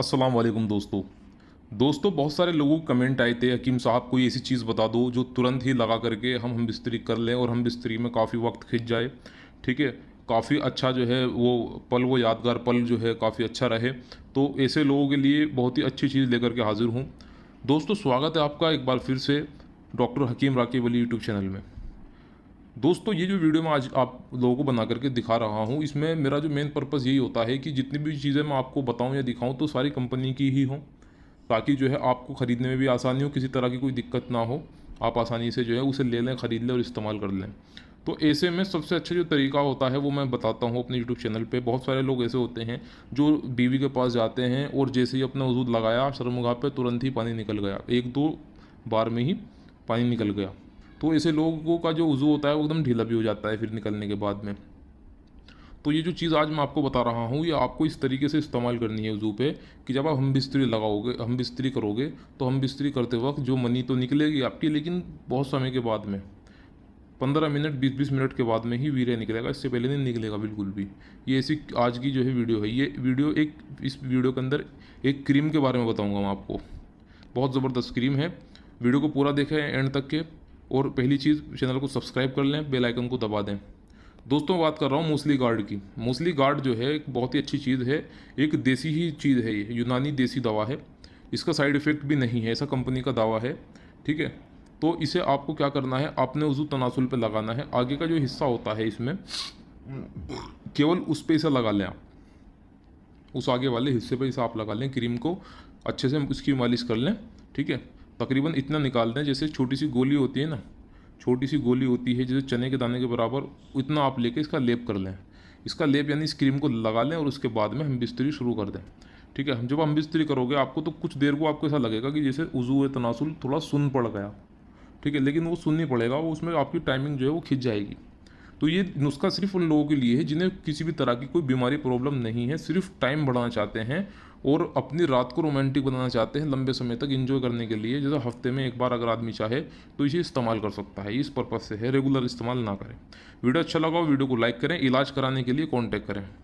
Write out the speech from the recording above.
अस्सलाम वालेकुम दोस्तों दोस्तों बहुत सारे लोगों के कमेंट आए थे हकीम साहब कोई ऐसी चीज़ बता दो जो तुरंत ही लगा करके हम हम बिस्तरी कर लें और हम बिस्तरी में काफ़ी वक्त खिंच जाए ठीक है काफ़ी अच्छा जो है वो पल वो यादगार पल जो है काफ़ी अच्छा रहे तो ऐसे लोगों के लिए बहुत ही अच्छी चीज़ लेकर के हाज़िर हूँ दोस्तों स्वागत है आपका एक बार फिर से doctor Hakim Rakib Ali YouTube channel में दोस्तों ये जो वीडियो मैं आज आप लोगों को बना करके दिखा रहा हूँ इसमें मेरा जो मेन पर्पज़ यही होता है कि जितनी भी चीज़ें मैं आपको बताऊँ या दिखाऊँ तो सारी कंपनी की ही हों ताकि जो है आपको ख़रीदने में भी आसानी हो किसी तरह की कोई दिक्कत ना हो आप आसानी से जो है उसे ले लें ख़रीद लें और इस्तेमाल कर लें तो ऐसे में सबसे अच्छा जो तरीका होता है वो मैं बताता हूँ अपने यूट्यूब चैनल पे बहुत सारे लोग ऐसे होते हैं जो बीवी के पास जाते हैं और जैसे ही अपना वजूद लगाया शर्मगा पे तुरंत ही पानी निकल गया एक दो बार में ही पानी निकल गया तो ऐसे लोगों का जो वज़ू होता है वो एकदम ढीला भी हो जाता है फिर निकलने के बाद में तो ये जो चीज़ आज मैं आपको बता रहा हूँ ये आपको इस तरीके से इस्तेमाल करनी है वज़ू पे कि जब आप हम बिस्तरी लगाओगे हम बिस्तरी करोगे तो हम बिस्तरी करते वक्त जो मनी तो निकलेगी आपकी लेकिन बहुत समय के बाद में पंद्रह मिनट बीस बीस मिनट के बाद में ही वीरे निकलेगा इससे पहले नहीं निकलेगा बिल्कुल भी ये ऐसी आज की जो है वीडियो है ये वीडियो एक इस वीडियो के अंदर एक क्रीम के बारे में बताऊँगा मैं आपको बहुत ज़बरदस्त क्रीम है वीडियो को पूरा देखें एंड तक के और पहली चीज़ चैनल को सब्सक्राइब कर लें बेल आइकन को दबा दें दोस्तों बात कर रहा हूँ मूसली गार्ड की मूसली गार्ड जो है एक बहुत ही अच्छी चीज़ है एक देसी ही चीज़ है ये यूनानी देसी दवा है इसका साइड इफ़ेक्ट भी नहीं है ऐसा कंपनी का दवा है ठीक है तो इसे आपको क्या करना है आपने उजू तनासुल पर लगाना है आगे का जो हिस्सा होता है इसमें केवल उस पर इसे लगा लें आप उस आगे वाले हिस्से पर इसे आप लगा लें क्रीम को अच्छे से उसकी मालिश कर लें ठीक है तकरीबन इतना निकाल दें जैसे छोटी सी गोली होती है ना छोटी सी गोली होती है जैसे चने के दाने के बराबर उतना आप लेके इसका लेप कर लें इसका लेप यानी इस क्रीम को लगा लें और उसके बाद में हम बिस्तरी शुरू कर दें ठीक है हम जब हम बिस्तरी करोगे आपको तो कुछ देर को आपको ऐसा लगेगा कि जैसे उजू तनासुल थोड़ा सुन पड़ गया ठीक है लेकिन वो सुननी पड़ेगा वो उसमें आपकी टाइमिंग जो है वो खिंच जाएगी तो ये नुस्खा सिर्फ उन लोगों के लिए है जिन्हें किसी भी तरह की कोई बीमारी प्रॉब्लम नहीं है सिर्फ टाइम बढ़ाना चाहते हैं और अपनी रात को रोमांटिक बनाना चाहते हैं लंबे समय तक इन्जॉय करने के लिए जैसे हफ्ते में एक बार अगर आदमी चाहे तो इसे इस्तेमाल कर सकता है इस पर्पज़ से है रेगुलर इस्तेमाल ना करें वीडियो अच्छा लगा हो वीडियो को लाइक करें इलाज कराने के लिए कॉन्टैक्ट करें